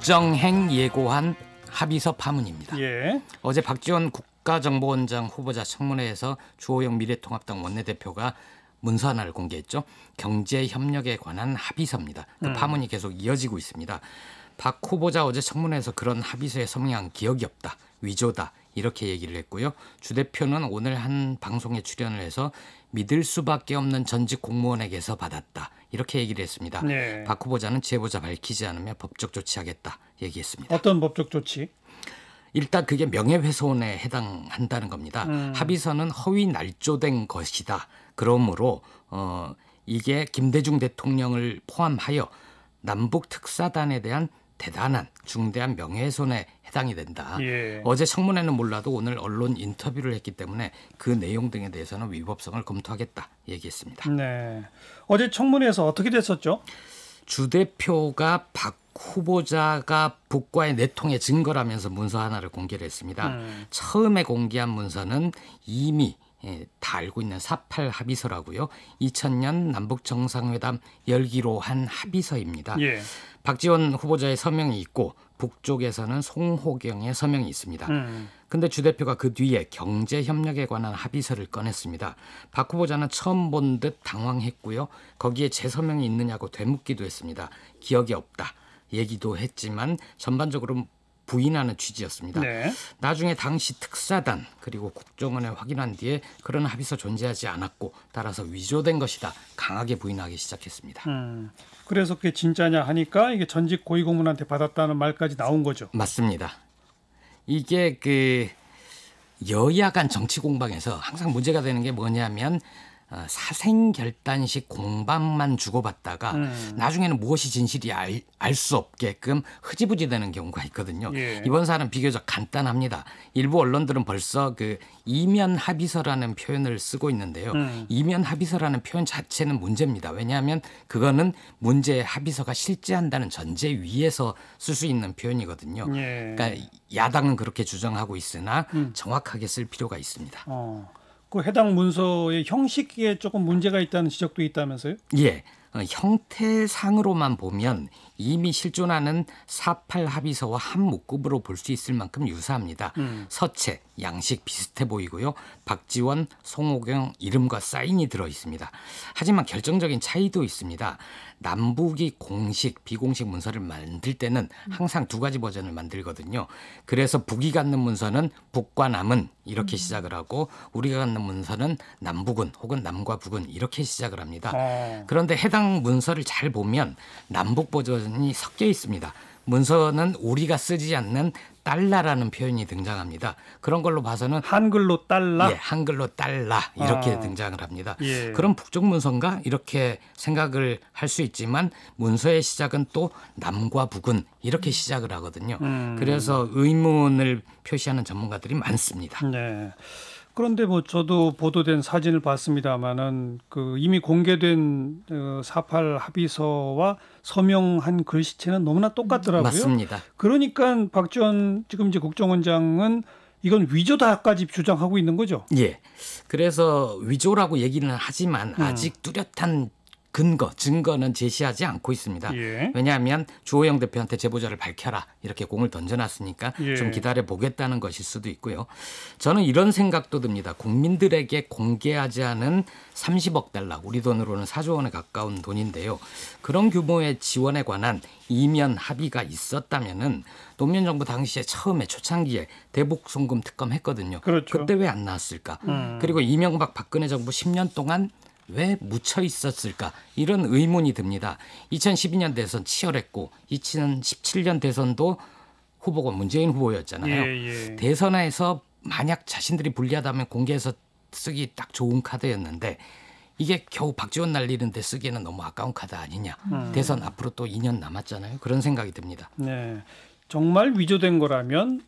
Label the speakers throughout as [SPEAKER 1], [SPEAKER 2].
[SPEAKER 1] 국정행 예고한 합의서 파문입니다. 예. 어제 박지원 국가정보원장 후보자 청문회에서 주호영 미래통합당 원내대표가 문서 하나를 공개했죠. 경제 협력에 관한 합의서입니다. 그 음. 파문이 계속 이어지고 있습니다. 박 후보자 어제 청문회에서 그런 합의서에 서명한 기억이 없다. 위조다. 이렇게 얘기를 했고요. 주 대표는 오늘 한 방송에 출연을 해서 믿을 수밖에 없는 전직 공무원에게서 받았다. 이렇게 얘기를 했습니다. 네. 박 후보자는 제보자 밝히지 않으면 법적 조치하겠다 얘기했습니다. 어떤 법적 조치? 일단 그게 명예훼손에 해당한다는 겁니다. 음. 합의서는 허위 날조된 것이다. 그러므로 어, 이게 김대중 대통령을 포함하여 남북 특사단에 대한 대단한 중대한 명예훼손에 해당이 된다. 예. 어제 청문회는 몰라도 오늘 언론 인터뷰를 했기 때문에 그 내용 등에 대해서는 위법성을 검토하겠다 얘기했습니다. 네. 어제 청문회에서 어떻게 됐었죠? 주 대표가 박 후보자가 북과의 내통의 증거라면서 문서 하나를 공개를 했습니다. 음. 처음에 공개한 문서는 이미 예, 다 알고 있는 48 합의서라고요. 2000년 남북 정상회담 열기로 한 합의서입니다. 예. 박지원 후보자의 서명이 있고 북쪽에서는 송호경의 서명이 있습니다. 음. 근데 주 대표가 그 뒤에 경제 협력에 관한 합의서를 꺼냈습니다. 박 후보자는 처음 본 듯 당황했고요. 거기에 제 서명이 있느냐고 되묻기도 했습니다. 기억이 없다. 얘기도 했지만 전반적으로 부인하는 취지였습니다. 네. 나중에 당시 특사단 그리고 국정원에 확인한 뒤에 그런 합의서 존재하지 않았고 따라서 위조된 것이다 강하게 부인하기 시작했습니다.
[SPEAKER 2] 음, 그래서 그게 진짜냐 하니까 이게 전직 고위공무원한테 받았다는 말까지 나온 거죠. 맞습니다.
[SPEAKER 1] 이게 그 여야 간 정치 공방에서 항상 문제가 되는 게 뭐냐면 어, 사생결단식 공방만 주고받다가 음. 나중에는 무엇이 진실이 알수 알 없게끔 흐지부지 되는 경우가 있거든요. 예. 이번 사안은 비교적 간단합니다. 일부 언론들은 벌써 그 이면 합의서라는 표현을 쓰고 있는데요. 음. 이면 합의서라는 표현 자체는 문제입니다. 왜냐하면 그거는 문제 합의서가 실제한다는 전제 위에서 쓸 수 있는 표현이거든요.
[SPEAKER 2] 예. 그러니까
[SPEAKER 1] 야당은 그렇게 주장하고 있으나 음. 정확하게 쓸 필요가 있습니다.
[SPEAKER 2] 어. 그 해당 문서의 형식에 조금 문제가 있다는 지적도 있다면서요?
[SPEAKER 1] 예. 어, 형태상으로만 보면 이미 실존하는 48 합의서와 한 묶음으로 볼 수 있을 만큼 유사합니다. 음. 서체, 양식 비슷해 보이고요. 박지원, 송호경 이름과 사인이 들어 있습니다. 하지만 결정적인 차이도 있습니다. 남북이 공식 비공식 문서를 만들 때는 항상 두 가지 버전을 만들거든요. 그래서 북이 갖는 문서는 북과 남은 이렇게 음. 시작을 하고 우리가 갖는 문서는 남북은 혹은 남과 북은 이렇게 시작을 합니다. 네. 그런데 해당 문서를 잘 보면 남북 버전이 섞여 있습니다. 문서는 우리가 쓰지 않는 달라라는 표현이 등장합니다. 그런 걸로 봐서는 한글로 달라 예, 한글로 달러 이렇게 아. 등장을 합니다. 예. 그럼 북쪽 문서인가 이렇게 생각을 할 수 있지만 문서의 시작은 또 남과 북은 이렇게
[SPEAKER 2] 시작을 하거든요. 음. 그래서 의문을 표시하는 전문가들이 많습니다. 네. 그런데 뭐 저도 보도된 사진을 봤습니다만은 그 이미 공개된 어, 사팔 합의서와 서명한 글씨체는 너무나 똑같더라고요. 맞습니다. 그러니까 박지원 지금 이제 국정원장은 이건 위조다까지 주장하고 있는 거죠. 예. 그래서 위조라고 얘기는 하지만 음. 아직 뚜렷한
[SPEAKER 1] 근거, 증거는 제시하지 않고 있습니다. 예. 왜냐하면 주호영 대표한테 제보자를 밝혀라 이렇게 공을 던져놨으니까 예. 좀 기다려 보겠다는 것일 수도 있고요. 저는 이런 생각도 듭니다. 국민들에게 공개하지 않은 30억 달러, 우리 돈으로는 4조 원에 가까운 돈인데요. 그런 규모의 지원에 관한 이면 합의가 있었다면은 노무현 정부 당시에 처음에 초창기에 대북 송금 특검 했거든요. 그렇죠. 그때 왜 안 나왔을까? 음. 그리고 이명박 박근혜 정부 10년 동안 왜 묻혀 있었을까 이런 의문이 듭니다. 2012년 대선 치열했고 2017년 대선도 후보가 문재인 후보였잖아요. 예, 예. 대선에서 만약 자신들이 불리하다면 공개해서 쓰기 딱 좋은 카드였는데 이게 겨우 박지원 날리는데
[SPEAKER 2] 쓰기에는 너무 아까운 카드
[SPEAKER 1] 아니냐. 음. 대선 앞으로 또 2년 남았잖아요. 그런 생각이 듭니다.
[SPEAKER 2] 네. 정말 위조된 거라면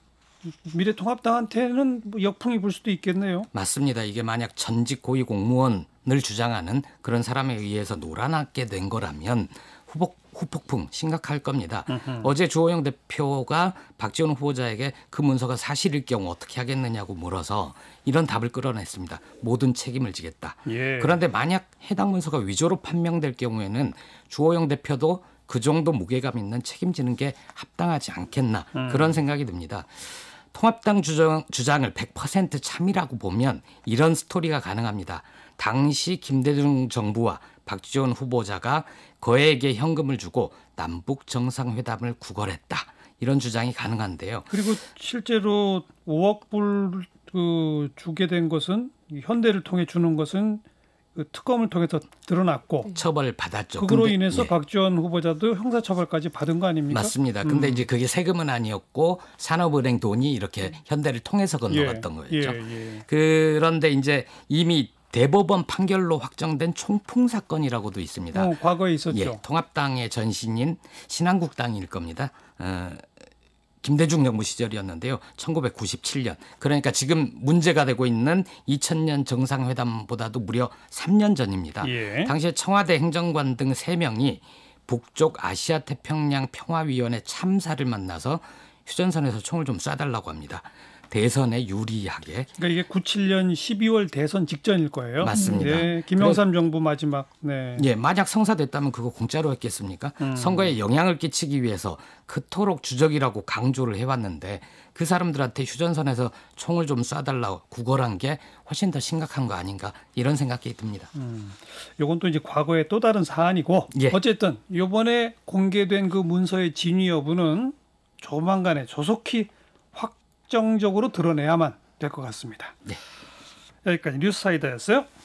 [SPEAKER 2] 미래통합당한테는 뭐 역풍이 불 수도
[SPEAKER 1] 있겠네요. 맞습니다. 이게 만약 전직 고위 공무원 늘 주장하는 그런 사람에 의해서 놀아나게 된 거라면 후폭, 후폭풍 심각할 겁니다. 으흠. 어제 주호영 대표가 박지원 후보자에게 그 문서가 사실일 경우 어떻게 하겠느냐고 물어서 이런 답을 끌어냈습니다. 모든 책임을 지겠다. 예. 그런데 만약 해당 문서가 위조로 판명될 경우에는 주호영 대표도 그 정도 무게감 있는 책임지는 게 합당하지 않겠나 음. 그런 생각이 듭니다. 통합당 주장, 주장을 100% 참이라고 보면 이런 스토리가 가능합니다. 당시 김대중 정부와 박지원 후보자가 거액의 현금을 주고 남북 정상회담을 구걸했다. 이런 주장이 가능한데요.
[SPEAKER 2] 그리고 실제로 5억 불그 주게 된 것은 현대를 통해 주는 것은 그 특검을 통해서 드러났고 네. 처벌 받았죠. 그로 인해서 예. 박지원 후보자도 형사처벌까지 받은 거 아닙니까? 맞습니다. 음. 근데 이제
[SPEAKER 1] 그게 세금은 아니었고 산업은행 돈이 이렇게 네. 현대를 통해서 건너갔던 예. 거였죠. 예. 예. 그런데 이제 이미 대법원 판결로 확정된 총풍 사건이라고도 있습니다. 어, 과거에 있었죠. 예, 통합당의 전신인 신한국당일 겁니다. 어, 김대중 정부 시절이었는데요. 1997년. 그러니까 지금 문제가 되고 있는 2000년 정상회담보다도 무려 3년 전입니다. 예. 당시에 청와대 행정관 등 3명이 북쪽 아시아 태평양 평화위원회 참사를 만나서 휴전선에서 총을 좀 쏴달라고 합니다. 대선에 유리하게.
[SPEAKER 2] 그러니까 이게 97년 12월 대선 직전일 거예요. 맞습니다. 네, 김영삼 그래, 정부 마지막. 네. 예,
[SPEAKER 1] 만약 성사됐다면 그거 공짜로 했겠습니까? 음. 선거에 영향을 끼치기 위해서 그토록 주적이라고 강조를 해왔는데 그 사람들한테 휴전선에서 총을 좀 쏴달라 구걸한
[SPEAKER 2] 게 훨씬 더 심각한
[SPEAKER 1] 거 아닌가 이런 생각이 듭니다.
[SPEAKER 2] 음, 이건 또 이제 과거의 또 다른 사안이고 예. 어쨌든 이번에 공개된 그 문서의 진위 여부는 조만간에 조속히 확정적으로 드러내야만 될 것 같습니다. 네. 여기까지 뉴스사이다였어요.